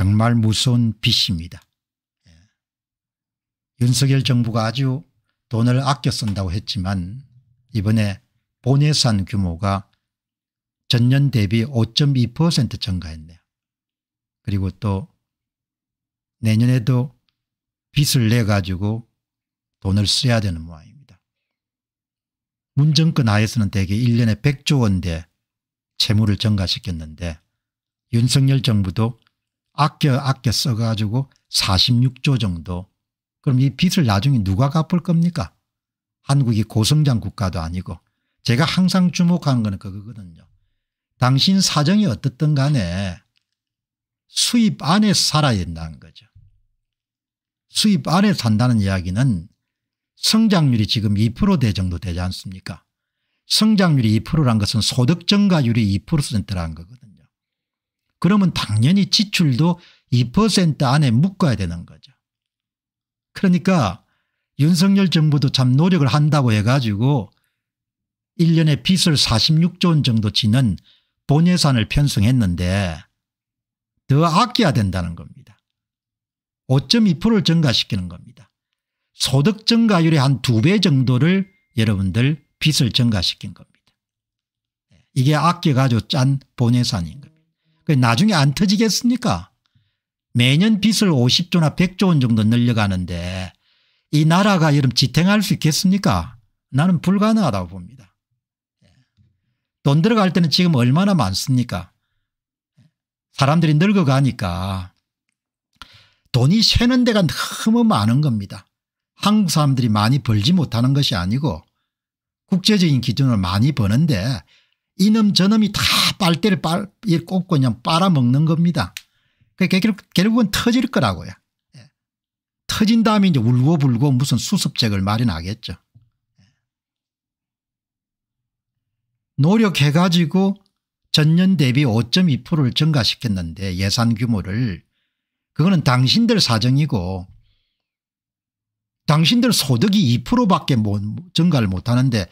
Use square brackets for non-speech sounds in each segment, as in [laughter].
정말 무서운 빚입니다. 예. 윤석열 정부가 아주 돈을 아껴 쓴다고 했지만 이번에 본예산 규모가 전년 대비 5.2% 증가했네요. 그리고 또 내년에도 빚을 내가지고 돈을 써야 되는 모양입니다. 문정권 하에서는 대개 1년에 100조 원대 채무를 증가시켰는데 윤석열 정부도 아껴 아껴 써가지고 46조 정도 그럼 이 빚을 나중에 누가 갚을 겁니까 한국이 고성장 국가도 아니고 제가 항상 주목하는 거는 그거거든요 당신 사정이 어떻든 간에 수입 안에 살아야 된다는 거죠 수입 안에 산다는 이야기는 성장률이 지금 2%대 정도 되지 않습니까 성장률이 2%란 것은 소득 증가율이 2%라는 거거든요 그러면 당연히 지출도 2% 안에 묶어야 되는 거죠. 그러니까 윤석열 정부도 참 노력을 한다고 해가지고 1년에 빚을 46조 원 정도 지는 본 예산을 편성했는데 더 아껴야 된다는 겁니다. 5.2%를 증가시키는 겁니다. 소득 증가율의 한 두 배 정도를 여러분들 빚을 증가시킨 겁니다. 이게 아껴가지고 짠 본예산인 거예요. 나중에 안 터지겠습니까? 매년 빚을 50조나 100조 원 정도 늘려가는데 이 나라가 여름 지탱할 수 있겠습니까? 나는 불가능하다고 봅니다. 예. 돈 들어갈 때는 지금 얼마나 많습니까? 사람들이 늙어가니까 돈이 새는 데가 너무 많은 겁니다. 한국 사람들이 많이 벌지 못하는 것이 아니고 국제적인 기준으로 많이 버는데 이놈 저놈이 다 빨대를 빨, 꽂고 예, 그냥 빨아먹는 겁니다. 그 결국은 터질 거라고요. 예. 터진 다음에 이제 울고불고 무슨 수습책을 마련하겠죠. 예. 노력해 가지고 전년 대비 5.2%를 증가시켰는데 예산 규모를 그거는 당신들 사정이고 당신들 소득이 2%밖에 못, 증가를 못하는데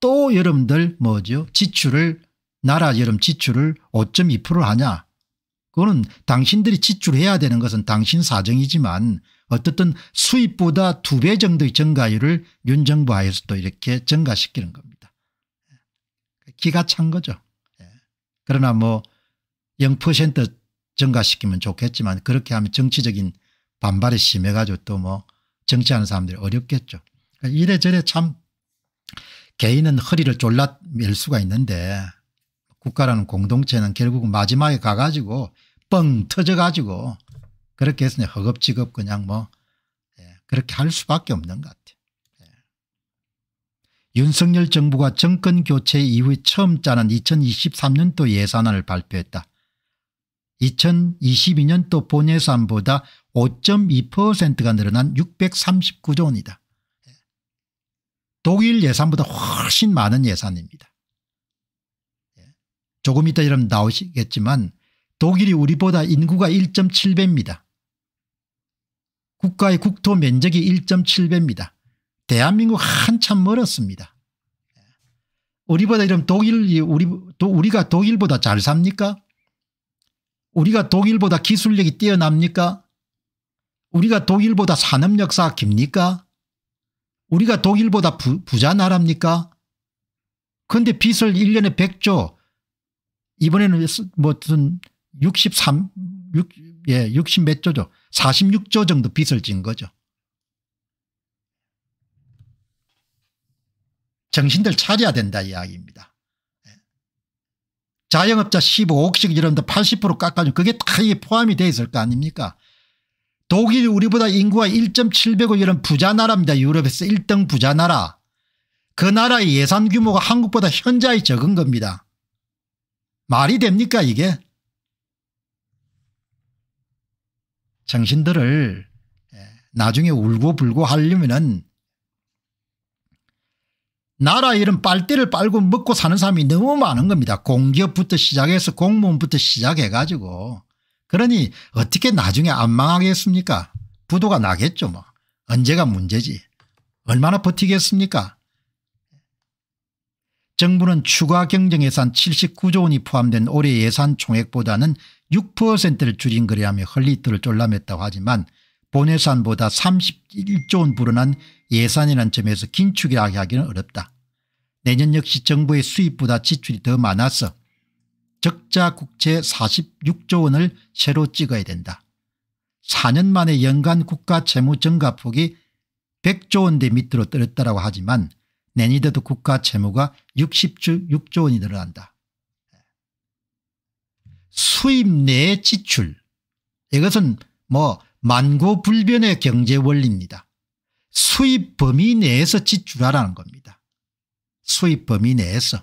또 여러분들 뭐죠 지출을 나라 여름 지출을 5.2% 하냐 그거는 당신들이 지출해야 되는 것은 당신 사정이지만 어떻든 수입보다 두 배 정도의 증가율을 윤 정부 하에서 또 이렇게 증가시키는 겁니다. 기가 찬 거죠. 그러나 뭐 0% 증가시키면 좋겠지만 그렇게 하면 정치적인 반발이 심해가지고 또 뭐 정치하는 사람들이 어렵겠죠. 이래저래 참 개인은 허리를 졸라 밀 수가 있는데 국가라는 공동체는 결국 마지막에 가가지고 뻥 터져가지고 그렇게 해서 허겁지겁 그냥 뭐 예, 그렇게 할 수밖에 없는 것 같아요. 예. 윤석열 정부가 정권 교체 이후에 처음 짜는 2023년도 예산안을 발표했다. 2022년도 본예산보다 5.2%가 늘어난 639조 원이다. 독일 예산보다 훨씬 많은 예산입니다. 예. 조금 이따 여러분 나오시겠지만 독일이 우리보다 인구가 1.7배입니다. 국가의 국토 면적이 1.7배입니다. 대한민국 한참 멀었습니다. 예. 우리보다 이런 독일이 우리, 도, 우리가 독일보다 잘 삽니까? 우리가 독일보다 기술력이 뛰어납니까? 우리가 독일보다 산업 역사 깁니까? 우리가 독일보다 부, 부자 나라입니까? 근데 빚을 1년에 100조 이번에는 뭐든 63, 6, 예, 60몇 조죠. 46조 정도 빚을 진 거죠. 정신들 차려야 된다 이야기입니다. 예. 자영업자 15억씩 이러는데 80% 깎아주면 그게 다 포함이 돼 있을 거 아닙니까? 독일 우리보다 인구가 1.7배고 이런 부자 나라입니다. 유럽에서 1등 부자 나라. 그 나라의 예산 규모가 한국보다 현저히 적은 겁니다. 말이 됩니까 이게? 정신들을 예, 나중에 울고 불고 하려면은 나라 이런 빨대를 빨고 먹고 사는 사람이 너무 많은 겁니다. 공기업부터 시작해서 공무원부터 시작해가지고 그러니 어떻게 나중에 안 망하겠습니까 부도가 나겠죠 뭐 언제가 문제지 얼마나 버티겠습니까 정부는 추가 경정예산 79조 원이 포함된 올해 예산 총액보다는 6%를 줄인 거래하며 헐리트를 졸라맸다고 하지만 본예산보다 31조 원 불어난 예산이라는 점에서 긴축이라고 하기는 어렵다. 내년 역시 정부의 수입보다 지출이 더 많아서 적자 국채 46조 원을 새로 찍어야 된다. 4년 만에 연간 국가 채무 증가폭이 100조 원대 밑으로 떨어졌다고 하지만 내년에도 국가 채무가 66조 원이 늘어난다. 수입 내 지출 이것은 뭐 만고불변의 경제 원리입니다. 수입 범위 내에서 지출하라는 겁니다. 수입 범위 내에서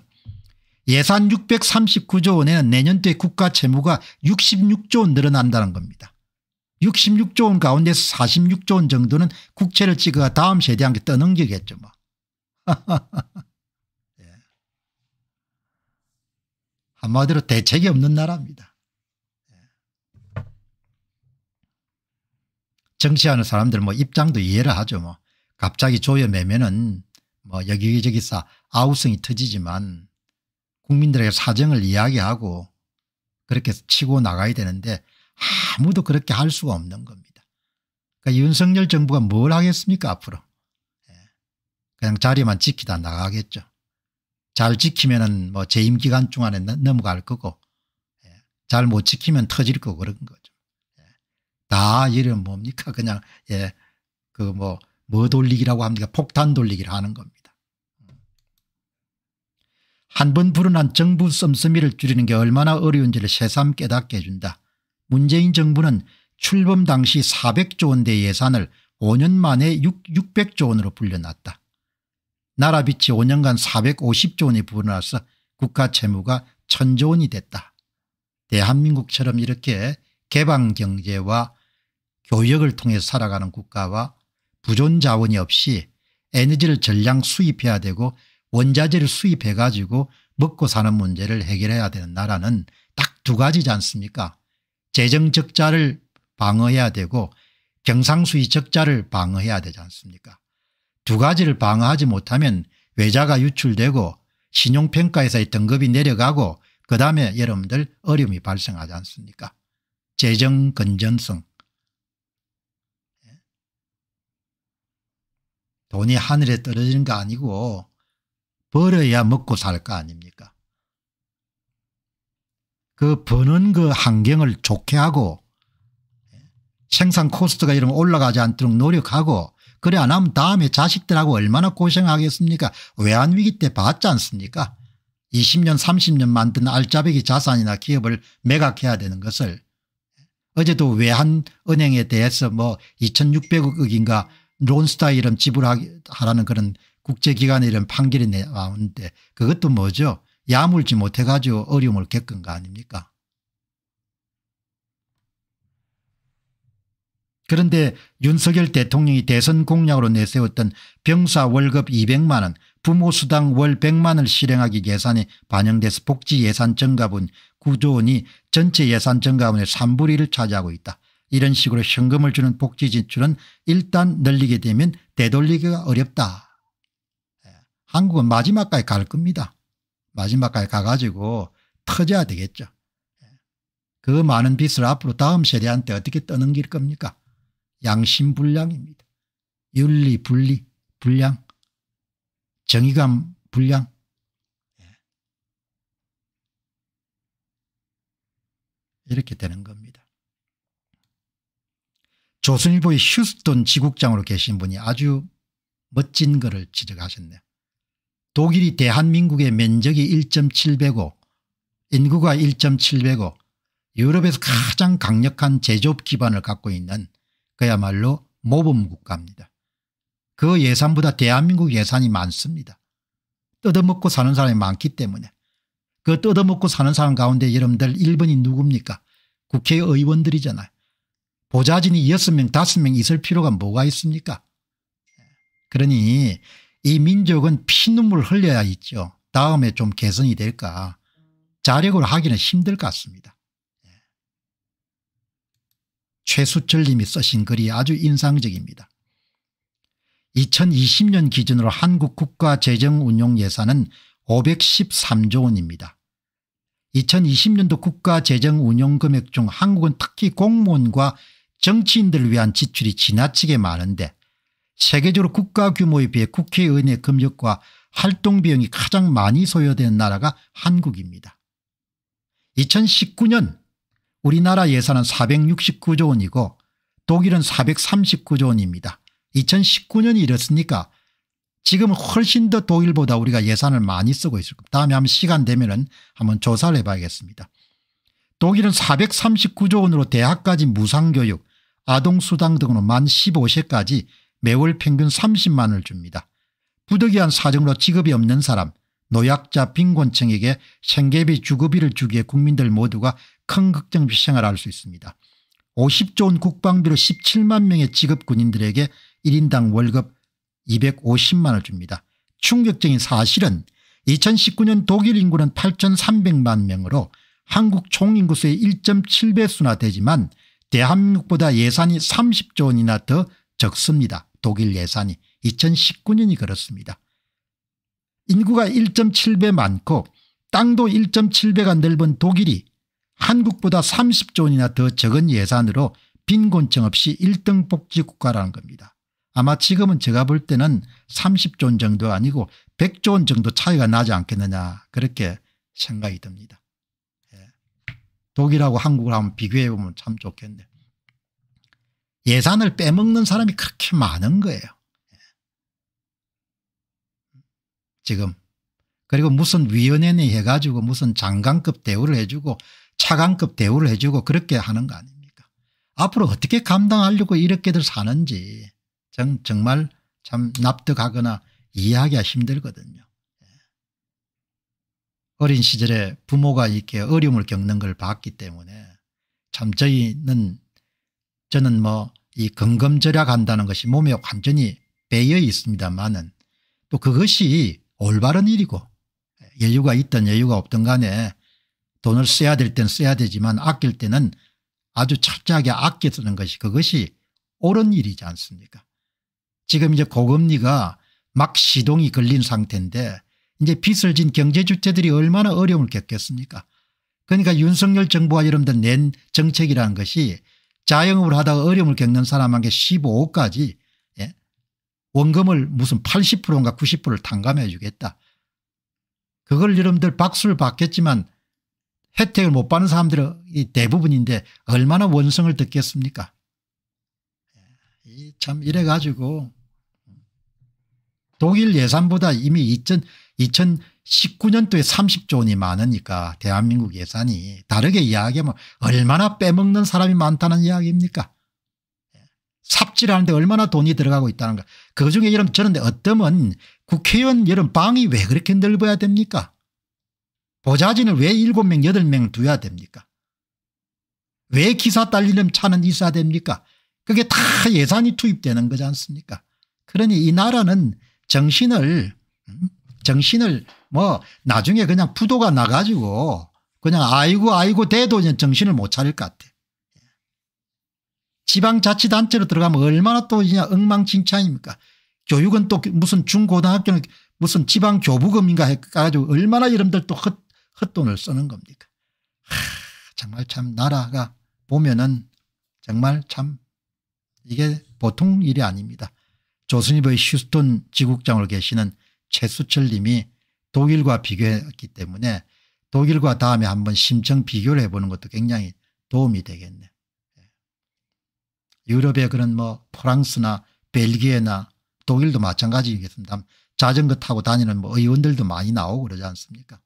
예산 639조 원에는 내년때 국가 채무가 66조 원 늘어난다는 겁니다. 66조 원 가운데서 46조 원 정도는 국채를 찍어 다음 세대한테 떠넘기겠죠. 뭐. [laughs] 예. 한마디로 대책이 없는 나라입니다. 예. 정치하는 사람들 뭐 입장도 이해를 하죠. 뭐 갑자기 조여 매면은 뭐 여기저기 서 아우성이 터지지만 국민들에게 사정을 이야기하고 그렇게 치고 나가야 되는데 아무도 그렇게 할 수가 없는 겁니다. 그러니까 윤석열 정부가 뭘 하겠습니까 앞으로. 예. 그냥 자리만 지키다 나가겠죠. 잘 지키면 은뭐 재임 기간 중 안에 넘어갈 거고 예. 잘못 지키면 터질 거고 그런 거죠. 예. 다 이런 뭡니까 그냥 예, 그 뭐뭐 뭐 돌리기라고 합니까 폭탄 돌리기를 하는 겁니다. 한번 불어난 정부 씀씀이를 줄이는 게 얼마나 어려운지를 새삼 깨닫게 해준다. 문재인 정부는 출범 당시 400조 원대 예산을 5년 만에 6, 600조 원으로 불려놨다. 나라 빚이 5년간 450조 원이 불어나서 국가 채무가 1000조 원이 됐다. 대한민국처럼 이렇게 개방경제와 교역을 통해 살아가는 국가와 부존 자원이 없이 에너지를 전량 수입해야 되고 원자재를 수입해 가지고 먹고 사는 문제를 해결해야 되는 나라는 딱 두 가지지 않습니까 재정적자를 방어해야 되고 경상수지 적자를 방어해야 되지 않습니까 두 가지를 방어하지 못하면 외자가 유출되고 신용평가에서의 등급이 내려가고 그 다음에 여러분들 어려움이 발생하지 않습니까 재정 건전성 돈이 하늘에 떨어지는 거 아니고 벌어야 먹고 살 거 아닙니까 그 버는 그 환경을 좋게 하고 생산 코스트가 이런 올라가지 않도록 노력하고 그래 안 하면 다음에 자식들하고 얼마나 고생하겠습니까 외환위기 때 봤지 않습니까 20년 30년 만든 알짜배기 자산이나 기업을 매각해야 되는 것을 어제도 외환은행에 대해서 뭐 2600억인가 론스타 이름 지불하라는 그런 국제기관에 이런 판결이 나오는데 그것도 뭐죠 야물지 못해 가지고 어려움을 겪은 거 아닙니까 그런데 윤석열 대통령이 대선 공약으로 내세웠던 병사 월급 200만 원 부모 수당 월 100만 원을 실행하기 예산에 반영돼서 복지 예산 증가분 9조 원이 전체 예산 증가분의 3분의 1을 차지하고 있다. 이런 식으로 현금을 주는 복지 지출은 일단 늘리게 되면 되돌리기가 어렵다. 한국은 마지막까지 갈 겁니다. 마지막까지 가가지고 터져야 되겠죠. 그 많은 빚을 앞으로 다음 세대한테 어떻게 떠넘길 겁니까? 양심불량입니다. 윤리, 분리, 불량, 정의감, 불량. 예. 이렇게 되는 겁니다. 조선일보의 휴스턴 지국장으로 계신 분이 아주 멋진 글을 지적하셨네요. 독일이 대한민국의 면적이 1.7배고 인구가 1.7배고 유럽에서 가장 강력한 제조업 기반을 갖고 있는 그야말로 모범 국가입니다. 그 예산보다 대한민국 예산이 많습니다. 뜯어먹고 사는 사람이 많기 때문에 그 뜯어먹고 사는 사람 가운데 여러분들 1번이 누굽니까 국회의원들이잖아요. 보좌진이 6명 5명 있을 필요가 뭐가 있습니까 그러니 이 민족은 피눈물 흘려야 있죠. 다음에 좀 개선이 될까 자력으로 하기는 힘들 것 같습니다. 예. 최수철님이 쓰신 글이 아주 인상적입니다. 2020년 기준으로 한국 국가 재정 운용 예산은 513조 원입니다. 2020년도 국가 재정 운용 금액 중 한국은 특히 공무원과 정치인들을 위한 지출이 지나치게 많은데 세계적으로 국가 규모에 비해 국회의원의 금력과 활동비용이 가장 많이 소요되는 나라가 한국입니다. 2019년 우리나라 예산은 469조 원이고 독일은 439조 원입니다. 2019년이 이렇습니까 지금 훨씬 더 독일보다 우리가 예산을 많이 쓰고 있을 겁니다. 다음에 한번 시간 되면 은 한번 조사를 해봐야겠습니다. 독일은 439조 원으로 대학까지 무상교육, 아동수당 등으로 만 15세까지 매월 평균 3 0만을 줍니다. 부득이한 사정으로 직업이 없는 사람, 노약자 빈곤층에게 생계비 주거비를 주기에 국민들 모두가 큰 걱정 비생활 할수 있습니다. 50조 원 국방비로 17만 명의 직업 군인들에게 1인당 월급 250만 을 줍니다. 충격적인 사실은 2019년 독일 인구는 8,300만 명으로 한국 총인구수의 1.7배수나 되지만 대한민국보다 예산이 30조 원이나 더 적습니다. 독일 예산이 2019년이 그렇습니다. 인구가 1.7배 많고 땅도 1.7배가 넓은 독일이 한국보다 30조 원이나 더 적은 예산으로 빈곤층 없이 1등 복지국가라는 겁니다. 아마 지금은 제가 볼 때는 30조 원 정도 아니고 100조 원 정도 차이가 나지 않겠느냐 그렇게 생각이 듭니다. 예. 독일하고 한국을 한번 비교해 보면 참 좋겠네요. 예산을 빼먹는 사람이 그렇게 많은 거예요. 지금 그리고 무슨 위원회니 해가지고 무슨 장관급 대우를 해주고 차관급 대우를 해주고 그렇게 하는 거 아닙니까 앞으로 어떻게 감당하려고 이렇게들 사는지 정, 정말 참 납득하거나 이해하기가 힘들거든요. 예. 어린 시절에 부모가 이렇게 어려움을 겪는 걸 봤기 때문에 참 저희는 저는 뭐이 건검절약한다는 것이 몸에 완전히 배어 있습니다만은 또 그것이 올바른 일이고 여유가 있든 여유가 없든 간에 돈을 써야 될 땐 써야 되지만 아낄 때는 아주 철저하게 아껴 쓰는 것이 그것이 옳은 일이지 않습니까 지금 이제 고금리가 막 시동이 걸린 상태인데 이제 빚을 진 경제주체들이 얼마나 어려움을 겪겠습니까 그러니까 윤석열 정부와 여러분들 낸 정책이라는 것이 자영업을 하다가 어려움을 겪는 사람에게 15억까지 예? 원금을 무슨 80%인가 90%를 탕감해 주겠다. 그걸 여러분들 박수를 받겠지만 혜택을 못 받는 사람들이 대부분인데 얼마나 원성을 듣겠습니까 예, 참 이래가지고 독일 예산보다 이미 2000, 2019년도에 30조 원이 많으니까 대한민국 예산이 다르게 이야기하면 얼마나 빼먹는 사람이 많다는 이야기입니까 삽질하는데 얼마나 돈이 들어가고 있다는 가 그중에 이런 저런데 어떠면 국회의원 이런 방이 왜 그렇게 넓어야 됩니까 보좌진을 왜 7명 8명 두어야 됩니까 왜 기사 딸리는 차는 있어야 됩니까 그게 다 예산이 투입되는 거지 않습니까 그러니 이 나라는 정신을 음? 정신을 뭐 나중에 그냥 부도가 나가지고 그냥 아이고 아이고 돼도 이제 정신을 못 차릴 것 같아. 지방자치단체로 들어가면 얼마나 또 그냥 엉망진창입니까. 교육은 또 무슨 중고등학교는 무슨 지방교부금인가 해가지고 얼마나 여러분들또 헛, 헛돈을 쓰는 겁니까. 하, 정말 참 나라가 보면은 정말 참 이게 보통 일이 아닙니다. 조선일보의 휴스턴 지국장으로 계시는 최수철 님이 독일과 비교했기 때문에 독일과 다음에 한번 심층 비교를 해보는 것도 굉장히 도움이 되겠네. 예. 유럽의 그런 뭐 프랑스나 벨기에나 독일도 마찬가지겠습니다. 자전거 타고 다니는 뭐 의원들도 많이 나오고 그러지 않습니까?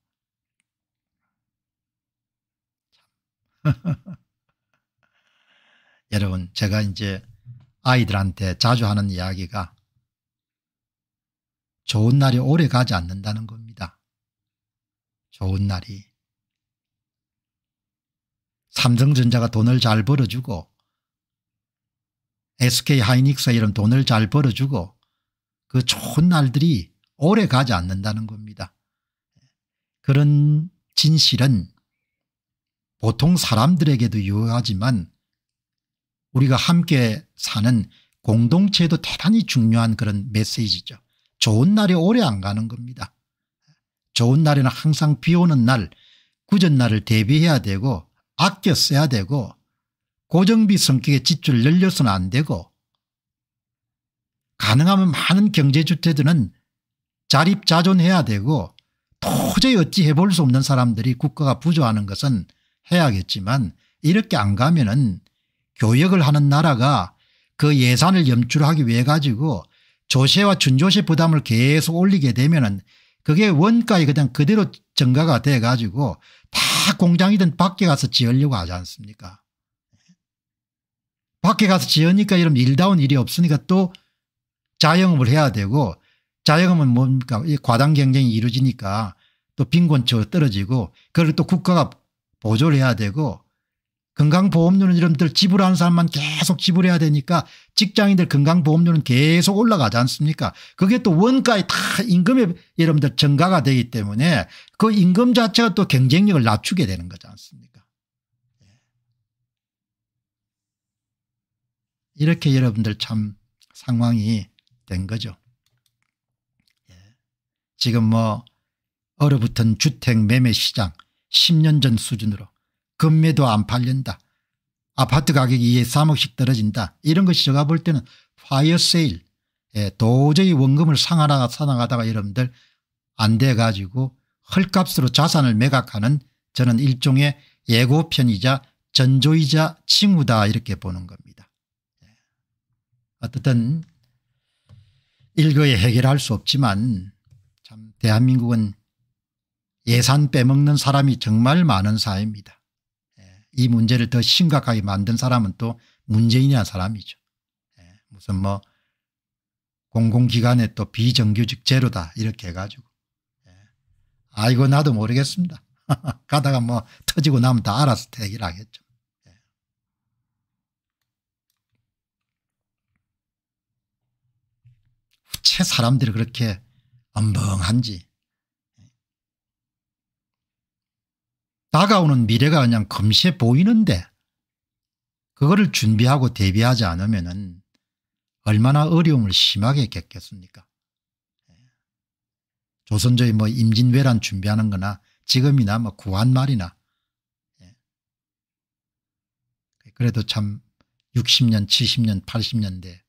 [laughs] 여러분 제가 이제 아이들한테 자주 하는 이야기가 좋은 날이 오래 가지 않는다는 겁니다. 좋은 날이. 삼성전자가 돈을 잘 벌어주고 SK하이닉스 이런 돈을 잘 벌어주고 그 좋은 날들이 오래 가지 않는다는 겁니다. 그런 진실은 보통 사람들에게도 유효하지만 우리가 함께 사는 공동체도 대단히 중요한 그런 메시지죠. 좋은 날이 오래 안 가는 겁니다. 좋은 날에는 항상 비 오는 날 굳은 날을 대비해야 되고 아껴 써야 되고 고정비 성격의 지출 을늘려서는안 되고 가능하면 많은 경제주택들은 자립자존해야 되고 도저히 어찌 해볼 수 없는 사람들이 국가가 부조하는 것은 해야겠지만 이렇게 안 가면 은 교역을 하는 나라가 그 예산을 염출하기 위해 가지고 조세와 준조세 부담을 계속 올리게 되면은 그게 원가에 그냥 그대로 증가가 돼 가지고 다 공장이든 밖에 가서 지으려고 하지 않습니까 밖에 가서 지으니까 이런 일다운 일이 없으니까 또 자영업을 해야 되고 자영업은 뭡니까 과당 경쟁이 이루어지니까 또 빈곤층으로 떨어지고 그걸 또 국가가 보조를 해야 되고 건강보험료는 이름들 지불하는 사람만 계속 지불해야 되니까 직장인들 건강보험료는 계속 올라가지 않습니까 그게 또 원가에 다임금에 여러분들 증가가 되기 때문에 그 임금 자체가 또 경쟁력을 낮추게 되는 거지 않습니까 예. 이렇게 여러분들 참 상황이 된 거죠 예. 지금 뭐 얼어붙은 주택 매매 시장 10년 전 수준으로 금매도 안 팔린다. 아파트 가격이 2 3억씩 떨어진다. 이런 것이 제가 볼 때는 파이어세일 예, 도저히 원금을 상하나가 사나가다가 여러분들 안 돼가지고 헐값으로 자산을 매각하는 저는 일종의 예고편이자 전조이자 칭우다 이렇게 보는 겁니다. 예. 어쨌든 일거에 해결할 수 없지만 참 대한민국은 예산 빼먹는 사람이 정말 많은 사회입니다. 이 문제를 더 심각하게 만든 사람은 또 문재인이라는 사람이죠. 예, 무슨 뭐공공기관의또 비정규직 제로다 이렇게 해가지고 예. 아이고 나도 모르겠습니다. [laughs] 가다가 뭐 터지고 나면 다 알아서 대기를 하겠죠. 후채 예. 사람들이 그렇게 엄벙한지 다가오는 미래가 그냥 금세 보이는데 그거를 준비하고 대비하지 않으면 얼마나 어려움을 심하게 겪겠습니까 예. 조선조의 뭐 임진왜란 준비하는 거나 지금이나 뭐 구한말이나 예. 그래도 참 60년 70년 80년대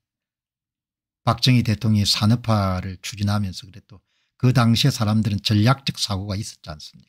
박정희 대통령이 산업화를 추진하면서 그래도 그 당시에 사람들은 전략적 사고가 있었지 않습니까